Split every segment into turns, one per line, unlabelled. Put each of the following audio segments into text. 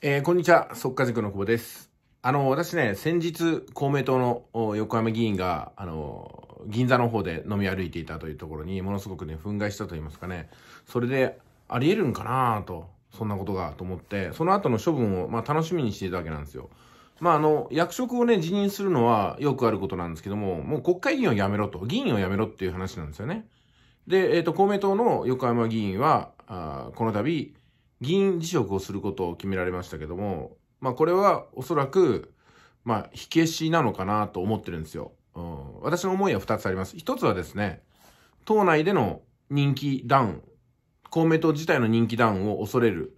えー、こんにちは、速稼塾の久保です。あの、私ね、先日、公明党の横山議員が、あの、銀座の方で飲み歩いていたというところに、ものすごくね、憤慨したと言いますかね、それで、あり得るんかなと、そんなことが、と思って、その後の処分を、まあ、楽しみにしていたわけなんですよ。まあ、あの、役職をね、辞任するのはよくあることなんですけども、もう国会議員を辞めろと、議員を辞めろっていう話なんですよね。で、えっ、ー、と、公明党の横山議員は、あこの度、議員辞職をすることを決められましたけども、まあこれはおそらく、まあ、火消しなのかなと思ってるんですよ。うん、私の思いは二つあります。一つはですね、党内での人気ダウン、公明党自体の人気ダウンを恐れる、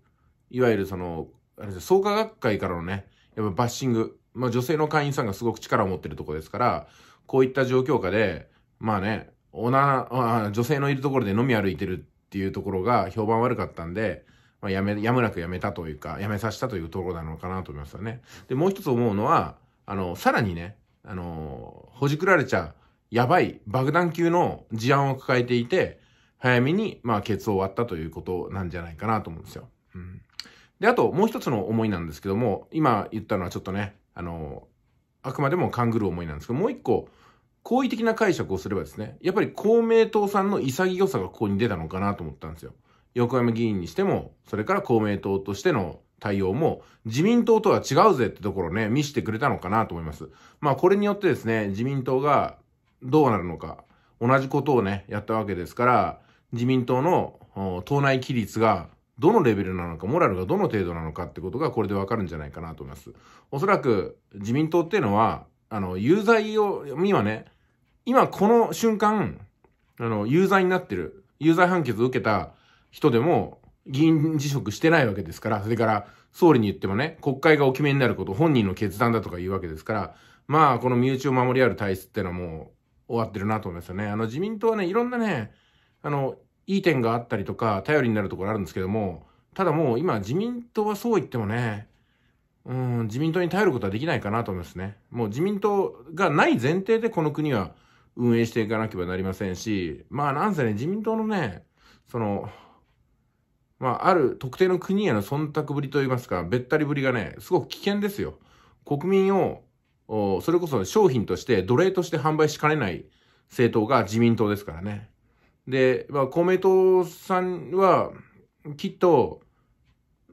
いわゆるその、あれ創価学会からのね、やっぱバッシング、まあ女性の会員さんがすごく力を持ってるところですから、こういった状況下で、まあね、女性のいるところで飲み歩いてるっていうところが評判悪かったんで、まあ、やめ、やむなくやめたというか、やめさせたというところなのかなと思いますよね。で、もう一つ思うのは、あの、さらにね、あの、ほじくられちゃう、やばい、爆弾級の事案を抱えていて、早めに、まあ、ケツを割ったということなんじゃないかなと思うんですよ。うん。で、あと、もう一つの思いなんですけども、今言ったのはちょっとね、あの、あくまでも勘ぐる思いなんですけど、もう一個、好意的な解釈をすればですね、やっぱり公明党さんの潔さがここに出たのかなと思ったんですよ。横山議員にしても、それから公明党としての対応も自民党とは違うぜってところをね、見せてくれたのかなと思います。まあこれによってですね、自民党がどうなるのか、同じことをね、やったわけですから、自民党の党内規律がどのレベルなのか、モラルがどの程度なのかってことがこれでわかるんじゃないかなと思います。おそらく自民党っていうのは、あの、有罪を、今ね、今この瞬間、あの、有罪になってる、有罪判決を受けた人でも議員辞職してないわけですから、それから総理に言ってもね、国会がお決めになること、本人の決断だとか言うわけですから、まあ、この身内を守り合う体質ってのはもう終わってるなと思いますよね。あの自民党はね、いろんなね、あの、いい点があったりとか、頼りになるところあるんですけども、ただもう今自民党はそう言ってもね、うん、自民党に頼ることはできないかなと思いますね。もう自民党がない前提でこの国は運営していかなければなりませんし、まあなんせね、自民党のね、その、まあ、ある特定の国への忖度ぶりといいますか、べったりぶりがね、すごく危険ですよ。国民を、それこそ商品として、奴隷として販売しかねない政党が自民党ですからね。で、まあ、公明党さんは、きっと、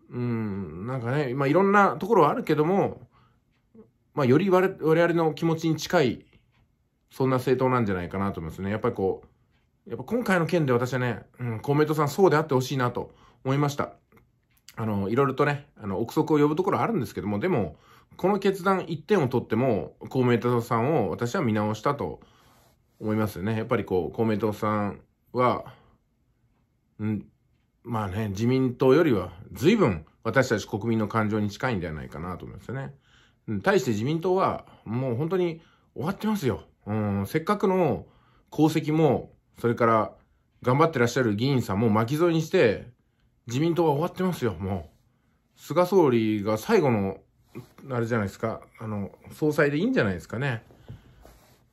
うん、なんかね、まあ、いろんなところはあるけども、まあ、より我々の気持ちに近い、そんな政党なんじゃないかなと思いますね。やっぱりこう、やっぱ今回の件で私はね、うん、公明党さんそうであってほしいなと思いました。あの、いろいろとね、あの、憶測を呼ぶところあるんですけども、でも、この決断1点を取っても、公明党さんを私は見直したと思いますよね。やっぱりこう、公明党さんは、んまあね、自民党よりは随分私たち国民の感情に近いんではないかなと思いますよね。対して自民党はもう本当に終わってますよ。うん、せっかくの功績も、それから頑張ってらっしゃる議員さんも巻き添えにして、自民党は終わってますよ、もう。菅総理が最後の、あれじゃないですか、あの、総裁でいいんじゃないですかね。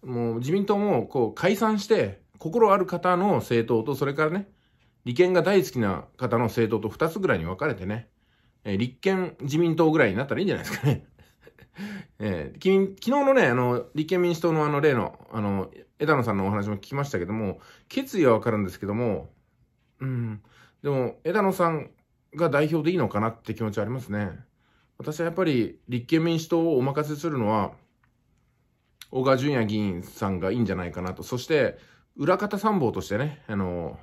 もう自民党もこう解散して、心ある方の政党と、それからね、利権が大好きな方の政党と2つぐらいに分かれてね、え立憲自民党ぐらいになったらいいんじゃないですかね。えー、昨日のね、あの、立憲民主党のあの例の、あの、枝野さんのお話も聞きましたけども、決意はわかるんですけども、うん、でも、枝野さんが代表でいいのかなって気持ちありますね。私はやっぱり立憲民主党をお任せするのは、小川淳也議員さんがいいんじゃないかなと。そして、裏方参謀としてね、あの、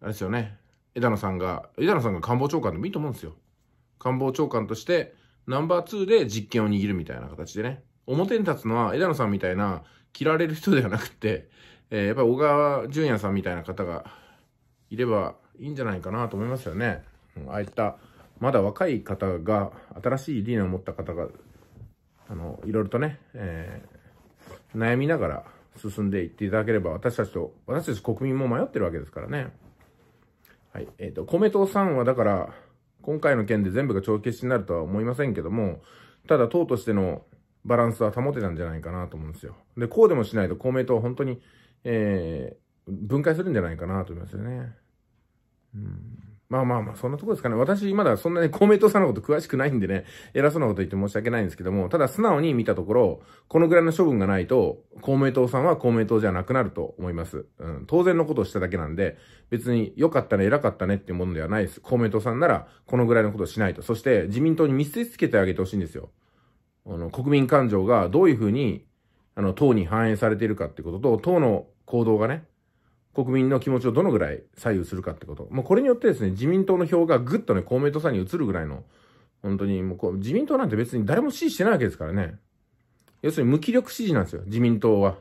あれですよね、枝野さんが、枝野さんが官房長官でもいいと思うんですよ。官房長官として、ナンバー2で実権を握るみたいな形でね。表に立つのは枝野さんみたいな、切られる人ではなくて、えー、やっぱり小川淳也さんみたいな方がいればいいんじゃないかなと思いますよね。ああいった、まだ若い方が、新しい理念を持った方が、あの、いろいろとね、えー、悩みながら進んでいっていただければ、私たちと、私たち国民も迷ってるわけですからね。はい。えっ、ー、と、公明党さんはだから、今回の件で全部が帳消しになるとは思いませんけども、ただ党としてのバランスは保てたんじゃないかなと思うんですよ。で、こうでもしないと公明党は本当に、えー、分解するんじゃないかなと思いますよね。うん、まあまあまあ、そんなとこですかね。私、まだそんなに公明党さんのこと詳しくないんでね、偉そうなこと言って申し訳ないんですけども、ただ素直に見たところ、このぐらいの処分がないと、公明党さんは公明党じゃなくなると思います。うん、当然のことをしただけなんで、別に良かったね、偉かったねっていうものではないです。公明党さんなら、このぐらいのことをしないと。そして、自民党に見せつけてあげてほしいんですよ。あの、国民感情がどういうふうに、あの、党に反映されているかってことと、党の行動がね、国民の気持ちをどのぐらい左右するかってこと。もうこれによってですね、自民党の票がぐっとね、公明党さんに移るぐらいの、本当にもうこう、自民党なんて別に誰も支持してないわけですからね。要するに無気力支持なんですよ、自民党は。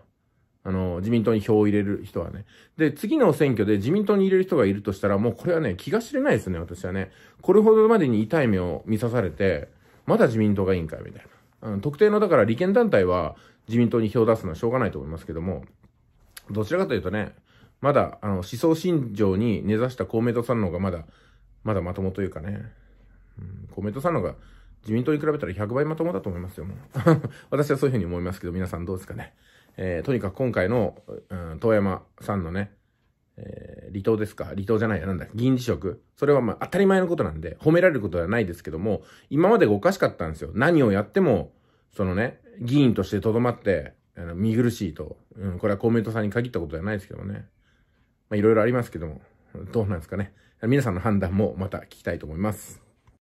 あの、自民党に票を入れる人はね。で、次の選挙で自民党に入れる人がいるとしたら、もうこれはね、気が知れないですね、私はね。これほどまでに痛い目を見さされて、まだ自民党がいいんかい、みたいな。特定の、だから利権団体は自民党に票を出すのはしょうがないと思いますけども、どちらかというとね、まだ、あの、思想信条に根ざした公明党さんの方がまだ、まだまともというかね、うん、公明党さんの方が自民党に比べたら100倍まともだと思いますよ、もう。私はそういうふうに思いますけど、皆さんどうですかね。えー、とにかく今回の、うん、遠山さんのね、えー、離党ですか離党じゃないや、なんだ、議員辞職。それはまあ当たり前のことなんで、褒められることではないですけども、今までがおかしかったんですよ。何をやっても、そのね、議員としてとどまって、あの見苦しいと。うん、これは公明党さんに限ったことではないですけどね。まあいろいろありますけども、どうなんですかね。皆さんの判断もまた聞きたいと思います。